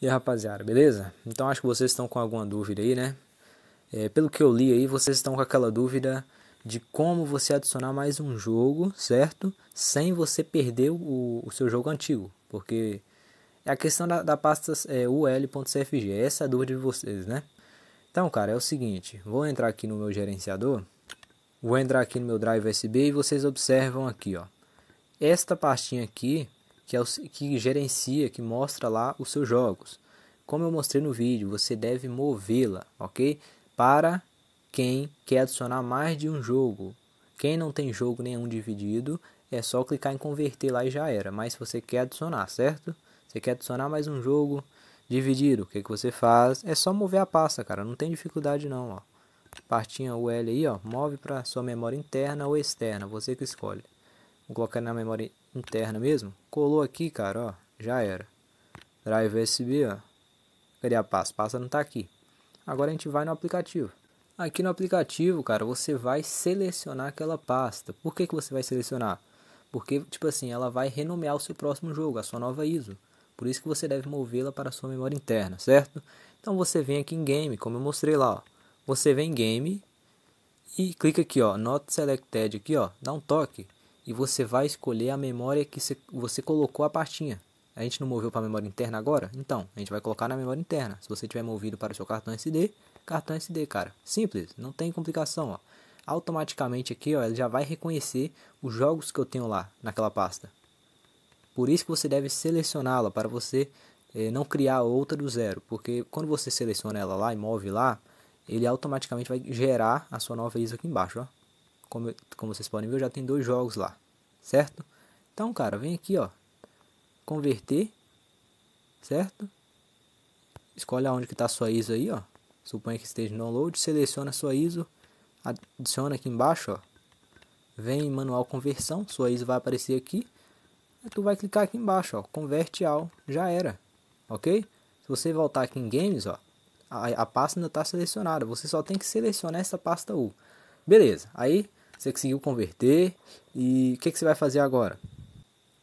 E aí, rapaziada, beleza? Então acho que vocês estão com alguma dúvida aí, né? É, pelo que eu li aí, vocês estão com aquela dúvida de como você adicionar mais um jogo, certo? Sem você perder o, o seu jogo antigo. Porque é a questão da, da pasta é, ul.cfg. Essa é a dúvida de vocês, né? Então, cara, é o seguinte. Vou entrar aqui no meu gerenciador. Vou entrar aqui no meu drive USB e vocês observam aqui, ó. Esta pastinha aqui que, é o, que gerencia, que mostra lá os seus jogos. Como eu mostrei no vídeo, você deve movê-la, ok? Para quem quer adicionar mais de um jogo. Quem não tem jogo nenhum dividido, é só clicar em converter lá e já era. Mas se você quer adicionar, certo? Você quer adicionar mais um jogo dividido, o que, que você faz? É só mover a pasta, cara, não tem dificuldade não, ó. Partinha UL aí, ó, move para sua memória interna ou externa, você que escolhe. Vou colocar na memória interna mesmo. Colou aqui, cara, ó. Já era. Drive USB, ó. Cadê a pasta? A pasta não tá aqui. Agora a gente vai no aplicativo. Aqui no aplicativo, cara, você vai selecionar aquela pasta. Por que, que você vai selecionar? Porque, tipo assim, ela vai renomear o seu próximo jogo, a sua nova ISO. Por isso que você deve movê-la para a sua memória interna, certo? Então você vem aqui em Game, como eu mostrei lá, ó. Você vem em Game e clica aqui, ó, Not Selected aqui, ó, dá um toque e você vai escolher a memória que você colocou a pastinha. A gente não moveu para a memória interna agora? Então, a gente vai colocar na memória interna. Se você tiver movido para o seu cartão SD, cartão SD, cara. Simples, não tem complicação, ó. Automaticamente aqui, ó, ele já vai reconhecer os jogos que eu tenho lá naquela pasta. Por isso que você deve selecioná-la para você eh, não criar outra do zero, porque quando você seleciona ela lá e move lá, ele automaticamente vai gerar a sua nova ISO aqui embaixo, ó como, como vocês podem ver, já tem dois jogos lá, certo? Então, cara, vem aqui, ó, converter, certo? Escolhe aonde que está a sua ISO aí, ó. Suponha que esteja no download, seleciona a sua ISO, adiciona aqui embaixo, ó. Vem em manual conversão, sua ISO vai aparecer aqui. tu vai clicar aqui embaixo, ó, converte ao, já era, ok? Se você voltar aqui em games, ó, a, a pasta ainda está selecionada, você só tem que selecionar essa pasta U. Beleza, aí você conseguiu converter e o que, que você vai fazer agora?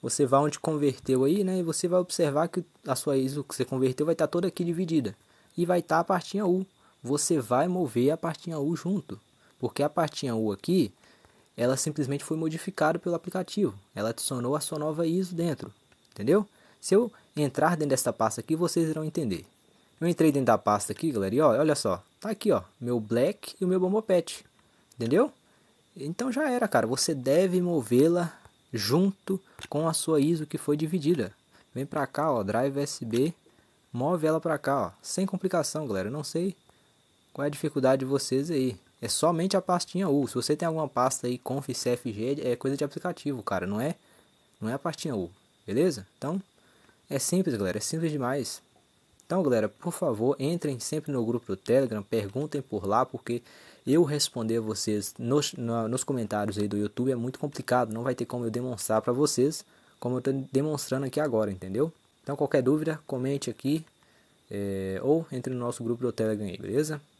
Você vai onde converteu aí, né? E você vai observar que a sua ISO que você converteu vai estar tá toda aqui dividida. E vai estar tá a partinha U. Você vai mover a partinha U junto. Porque a partinha U aqui, ela simplesmente foi modificada pelo aplicativo. Ela adicionou a sua nova ISO dentro. Entendeu? Se eu entrar dentro desta pasta aqui, vocês irão entender. Eu entrei dentro da pasta aqui, galera, e ó, olha só. Tá aqui, ó, meu black e o meu bombopet. Entendeu? Então já era, cara. Você deve movê-la junto com a sua ISO que foi dividida. Vem para cá, ó, drive USB, move ela para cá, ó, sem complicação, galera. não sei qual é a dificuldade de vocês aí. É somente a pastinha U. Se você tem alguma pasta aí conf CFG, é coisa de aplicativo, cara, não é? Não é a pastinha U. Beleza? Então, é simples, galera, é simples demais. Então, galera, por favor, entrem sempre no grupo do Telegram, perguntem por lá, porque eu responder vocês nos, na, nos comentários aí do YouTube é muito complicado, não vai ter como eu demonstrar para vocês, como eu estou demonstrando aqui agora, entendeu? Então, qualquer dúvida, comente aqui é, ou entre no nosso grupo do Telegram aí, beleza?